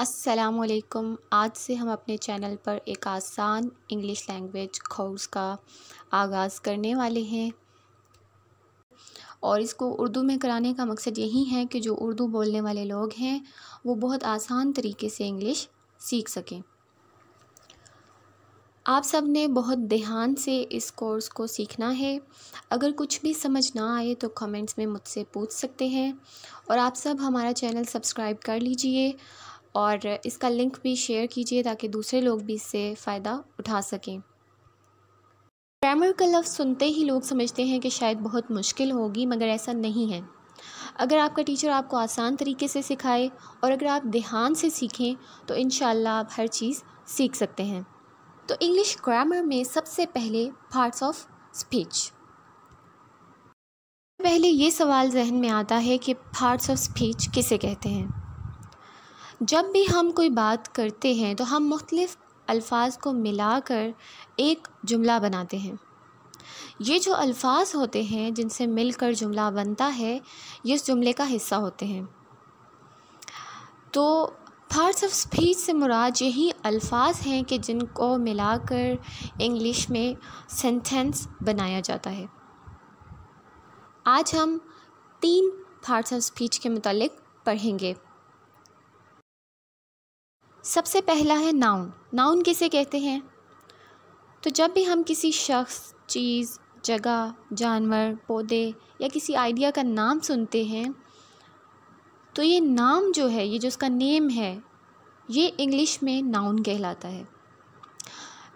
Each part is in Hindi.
असलकम आज से हम अपने चैनल पर एक आसान इंग्लिश लैंग्वेज कोर्स का आगाज़ करने वाले हैं और इसको उर्दू में कराने का मकसद यही है कि जो उर्दू बोलने वाले लोग हैं वो बहुत आसान तरीके से इंग्लिश सीख सकें आप सब ने बहुत ध्यान से इस कोर्स को सीखना है अगर कुछ भी समझ ना आए तो कमेंट्स में मुझसे पूछ सकते हैं और आप सब हमारा चैनल सब्सक्राइब कर लीजिए और इसका लिंक भी शेयर कीजिए ताकि दूसरे लोग भी इससे फ़ायदा उठा सकें ग्रामर का लफ्ज़ सुनते ही लोग समझते हैं कि शायद बहुत मुश्किल होगी मगर ऐसा नहीं है अगर आपका टीचर आपको आसान तरीके से सिखाए और अगर आप ध्यान से सीखें तो इन आप हर चीज़ सीख सकते हैं तो इंग्लिश ग्रामर में सबसे पहले पार्ट्स ऑफ स्पीच पहले ये सवाल जहन में आता है कि पार्ट्स ऑफ स्पीच किसे कहते हैं जब भी हम कोई बात करते हैं तो हम मुख्तलिफ़ अल्फाज को मिलाकर एक जुमला बनाते हैं ये जो अल्फाज होते हैं जिनसे मिलकर जुमला बनता है ये इस जुमले का हिस्सा होते हैं तो पार्ट्स ऑफ स्पीच से मुराद यही अल्फाज हैं कि जिनको मिलाकर इंग्लिश में सेंटेंस बनाया जाता है आज हम तीन पार्ट्स ऑफ स्पीच के मतलब पढ़ेंगे सबसे पहला है नाउन नाउन किसे कहते हैं तो जब भी हम किसी शख्स चीज़ जगह जानवर पौधे या किसी आइडिया का नाम सुनते हैं तो ये नाम जो है ये जो उसका नेम है ये इंग्लिश में नाउन कहलाता है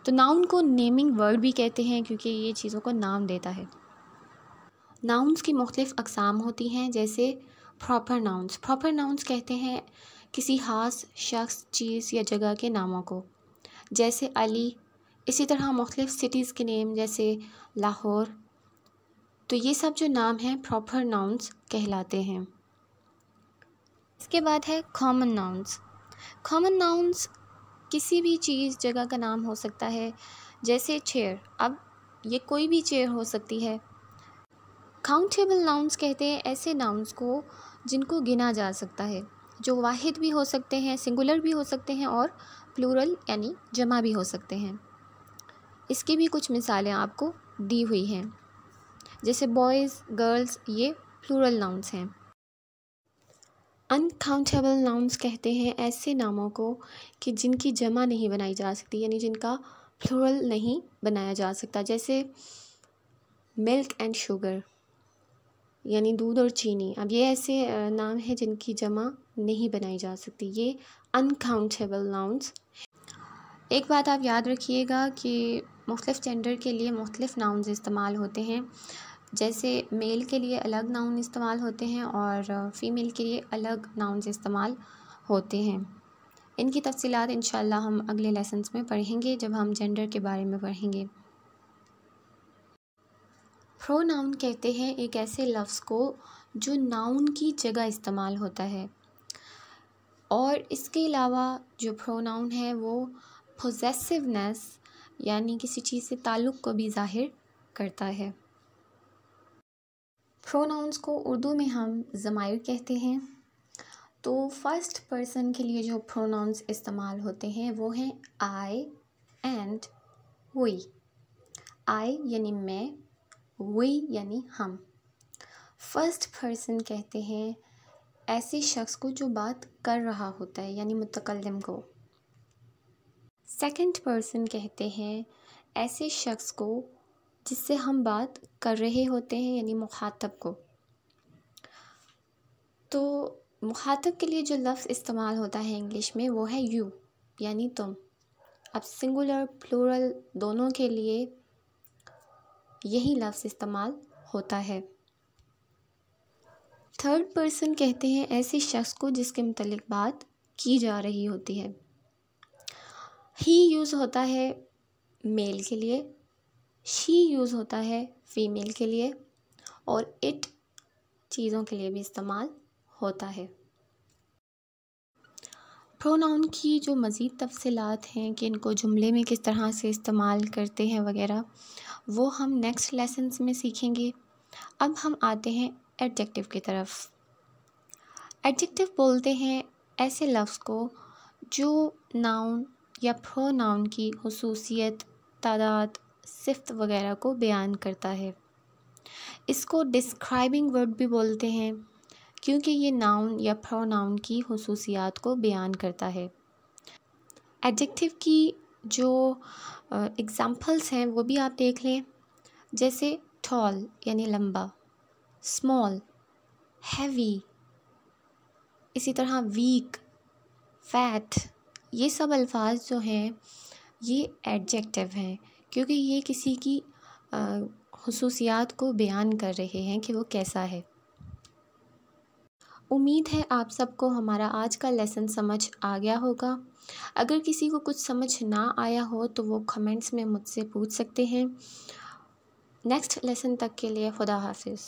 तो नाउन को नेमिंग वर्ड भी कहते हैं क्योंकि ये चीज़ों को नाम देता है नाउन्स की मुख्तफ अकसाम होती हैं जैसे प्रॉपर नाउन्स प्रॉपर नाउन्स कहते हैं किसी ख़ास शख्स चीज़ या जगह के नामों को जैसे अली इसी तरह मुख्तफ़ सिटीज़ के नेम जैसे लाहौर तो ये सब जो नाम हैं प्रॉपर नाउंस कहलाते हैं इसके बाद है कॉमन नाउंस कॉमन नाउंस किसी भी चीज़ जगह का नाम हो सकता है जैसे चेयर अब ये कोई भी चेयर हो सकती है काउंटेबल नाउंस कहते हैं ऐसे नाउंस को जिनको गिना जा सकता है जो वाहिद भी हो सकते हैं सिंगुलर भी हो सकते हैं और प्लूरल यानी जमा भी हो सकते हैं इसकी भी कुछ मिसालें आपको दी हुई हैं जैसे बॉयज़ गर्ल्स ये प्लूरल नाउंस हैं अनकाउंटेबल नाउंस कहते हैं ऐसे नामों को कि जिनकी जमा नहीं बनाई जा सकती यानी जिनका प्लूरल नहीं बनाया जा सकता जैसे मिल्क एंड शुगर यानी दूध और चीनी अब ये ऐसे नाम है जिनकी जमा नहीं बनाई जा सकती ये अनकाउंटेबल नाउंस एक बात आप याद रखिएगा कि मुख्तफ जेंडर के लिए मुख्तफ नाउंस इस्तेमाल होते हैं जैसे मेल के लिए अलग नाउन इस्तेमाल होते हैं और फ़ीमेल के लिए अलग नाउन्स इस्तेमाल होते हैं इनकी तफसीत इन हम अगले लेसन्स में पढ़ेंगे जब हम जेंडर के बारे में पढ़ेंगे प्रोनाउन कहते हैं एक ऐसे लफ्ज़ को जो नाउन की जगह इस्तेमाल होता है और इसके अलावा जो प्रोनाउन है वो पोजेसिवनेस यानी किसी चीज़ से ताल्लुक़ को भी जाहिर करता है प्रोनाउंस को उर्दू में हम ज़मायर कहते हैं तो फर्स्ट पर्सन के लिए जो प्रोनाउंस इस्तेमाल होते हैं वो हैं आई एंड वी आई यानी मैं वे यानी हम फर्स्ट पर्सन कहते हैं ऐसे शख्स को जो बात कर रहा होता है यानी मुतकलम को सेकंड पर्सन कहते हैं ऐसे शख्स को जिससे हम बात कर रहे होते हैं यानी मुखातब को तो मुखातब के लिए जो लफ्ज़ इस्तेमाल होता है इंग्लिश में वो है यू यानी तुम अब सिंगुलर प्लूरल दोनों के लिए यही लफ्ज़ इस्तेमाल होता है थर्ड पर्सन कहते हैं ऐसे शख्स को जिसके मतलब बात की जा रही होती है ही यूज़ होता है मेल के लिए शी यूज़ होता है फीमेल के लिए और इट चीज़ों के लिए भी इस्तेमाल होता है प्रोनाउन की जो मज़ीद तफसलत हैं कि इनको जुमले में किस तरह से इस्तेमाल करते हैं वगैरह वो हम नेक्स्ट लेसन्स में सीखेंगे अब हम आते हैं एडजेक्टिव की तरफ एडजेक्टिव बोलते हैं ऐसे लफ्ज़ को जो नाउन या प्रो नाउन की खसूसियत तादाद सिफ्त वगैरह को बयान करता है इसको डिस्क्राइबिंग वर्ड भी बोलते हैं क्योंकि ये नाउन या प्रो नाउन की खसूसियात को बयान करता है एडजेक्टिव की जो एग्ज़ाम्पल्स हैं वो भी आप देख लें जैसे टॉल यानी लंबा स्मॉल हैवी इसी तरह वीक फैट ये सब अल्फाज जो हैं ये एडजेक्टिव हैं क्योंकि ये किसी की खसूसियात को बयान कर रहे हैं कि वो कैसा है उम्मीद है आप सबको हमारा आज का लेसन समझ आ गया होगा अगर किसी को कुछ समझ ना आया हो तो वो कमेंट्स में मुझसे पूछ सकते हैं नेक्स्ट लेसन तक के लिए खुदा हाफिज़